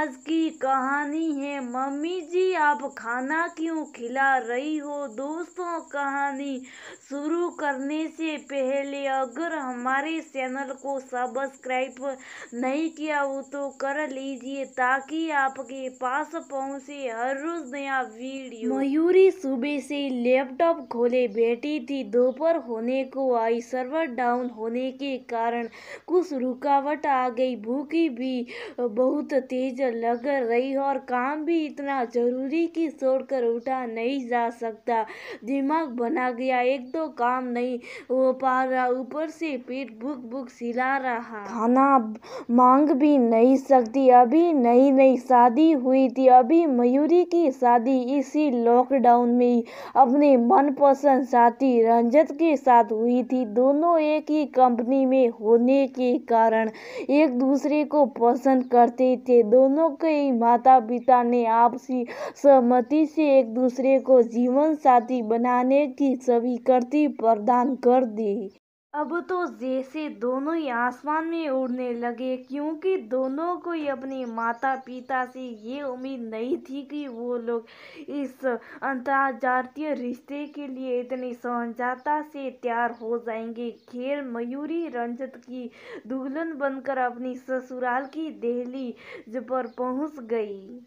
आज की कहानी है मम्मी जी आप खाना क्यों खिला रही हो दोस्तों कहानी शुरू करने से पहले अगर हमारे चैनल को सब्सक्राइब नहीं किया हो तो कर लीजिए ताकि आपके पास पहुंचे हर रोज नया वीडियो मयूरी सुबह से लैपटॉप खोले बैठी थी दोपहर होने को आई सर्वर डाउन होने के कारण कुछ रुकावट आ गई भूखी भी बहुत तेज लग रही और काम भी इतना जरूरी कि छोड़कर उठा नहीं जा सकता दिमाग बना गया एक दो काम नहीं हो पा रहा ऊपर से पेट भूख भूख सिला रहा खाना मांग भी नहीं सकती अभी नई नई शादी हुई थी अभी मयूरी की शादी इसी लॉकडाउन में अपने मनपसंद साथी रंजत के साथ हुई थी दोनों एक ही कंपनी में होने के कारण एक दूसरे को पसंद करते थे दोनों के माता पिता ने आपसी सहमति से एक दूसरे को जीवन साथी बनाने की स्वीकृति पर सावधान कर दी अब तो जैसे दोनों ही आसमान में उड़ने लगे क्योंकि दोनों को ही अपने माता पिता से ये उम्मीद नहीं थी कि वो लोग इस अंतर्जातीय रिश्ते के लिए इतनी सहजाता से तैयार हो जाएंगे खैर मयूरी रंजत की दुल्हन बनकर अपनी ससुराल की दहली पर पहुंच गई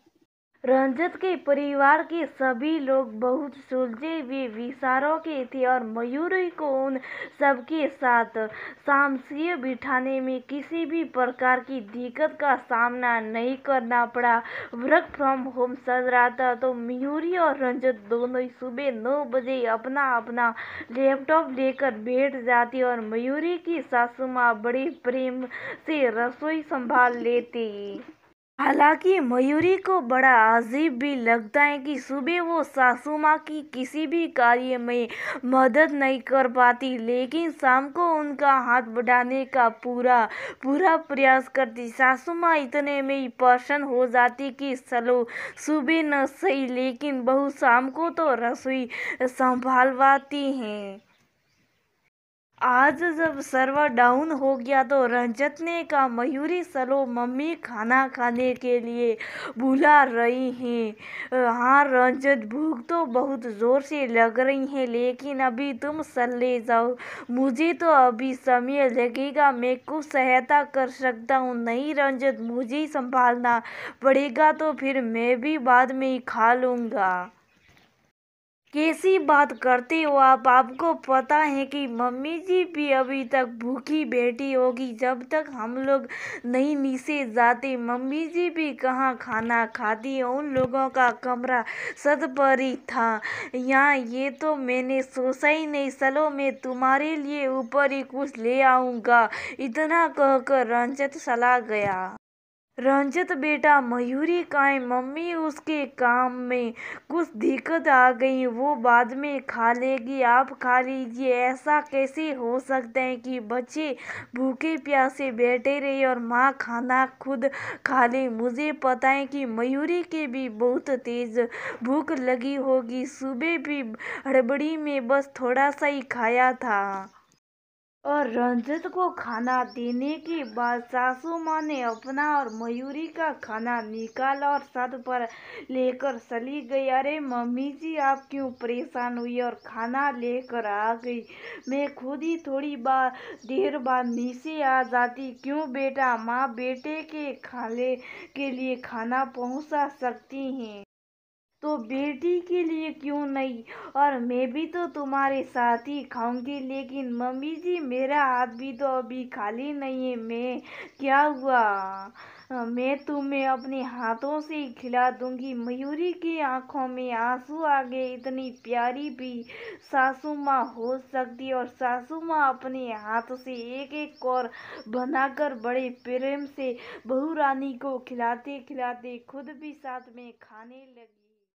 रंजित के परिवार के सभी लोग बहुत सुलझे हुए विचारों के थे और मयूर को उन सबके साथ सामंजस्य बिठाने में किसी भी प्रकार की दिक्कत का सामना नहीं करना पड़ा वर्क फ्रॉम होम सज रहा था तो मयूरी और रंजत दोनों ही सुबह नौ बजे अपना अपना लैपटॉप लेकर बैठ जाती और मयूरी की सासू माँ बड़े प्रेम से रसोई संभाल लेती हालांकि मयूरी को बड़ा अजीब भी लगता है कि सुबह वो सासू माँ की किसी भी कार्य में मदद नहीं कर पाती लेकिन शाम को उनका हाथ बढ़ाने का पूरा पूरा प्रयास करती सासू माँ इतने में ही प्रसन्न हो जाती कि चलो सुबह न सही लेकिन बहू शाम को तो रसोई संभालवाती हैं आज जब सर्वर डाउन हो गया तो रंजत ने कहा मयूरी सलो मम्मी खाना खाने के लिए बुला रही हैं हाँ रंजत भूख तो बहुत ज़ोर से लग रही है लेकिन अभी तुम ले जाओ मुझे तो अभी समय लगेगा मैं कुछ सहायता कर सकता हूँ नहीं रंजत मुझे संभालना पड़ेगा तो फिर मैं भी बाद में ही खा लूँगा कैसी बात करते हो आप आपको पता है कि मम्मी जी भी अभी तक भूखी बैठी होगी जब तक हम लोग नहीं नीचे जाते मम्मी जी भी कहाँ खाना खाती है उन लोगों का कमरा सदपरी पर ही था यहाँ ये तो मैंने सोचा ही नहीं चलो मैं तुम्हारे लिए ऊपर ही कुछ ले आऊँगा इतना कहकर रंजत चला गया रंजित बेटा मयूरी काय मम्मी उसके काम में कुछ दिक्कत आ गई वो बाद में खा लेगी आप खा लीजिए ऐसा कैसे हो सकता है कि बच्चे भूखे प्यासे बैठे रहे और माँ खाना खुद खा ले मुझे पता है कि मयूरी के भी बहुत तेज़ भूख लगी होगी सुबह भी हड़बड़ी में बस थोड़ा सा ही खाया था और रंजित को खाना देने के बाद सासू माँ ने अपना और मयूरी का खाना निकाला और सद पर लेकर चली गई अरे मम्मी जी आप क्यों परेशान हुई और खाना लेकर आ गई मैं खुद ही थोड़ी बार देर बाद नीचे आ जाती क्यों बेटा माँ बेटे के खाने के लिए खाना पहुँचा सकती हैं तो बेटी के लिए क्यों नहीं और मैं भी तो तुम्हारे साथ ही खाऊंगी लेकिन मम्मी जी मेरा हाथ भी तो अभी खाली नहीं है मैं क्या हुआ मैं तुम्हें अपने हाथों से ही खिला दूंगी मयूरी की आंखों में आंसू आ गए इतनी प्यारी भी सासू माँ हो सकती और सासू माँ अपने हाथों से एक एक और बनाकर बड़े प्रेम से बहू रानी को खिलाते खिलाते खुद भी साथ में खाने लगी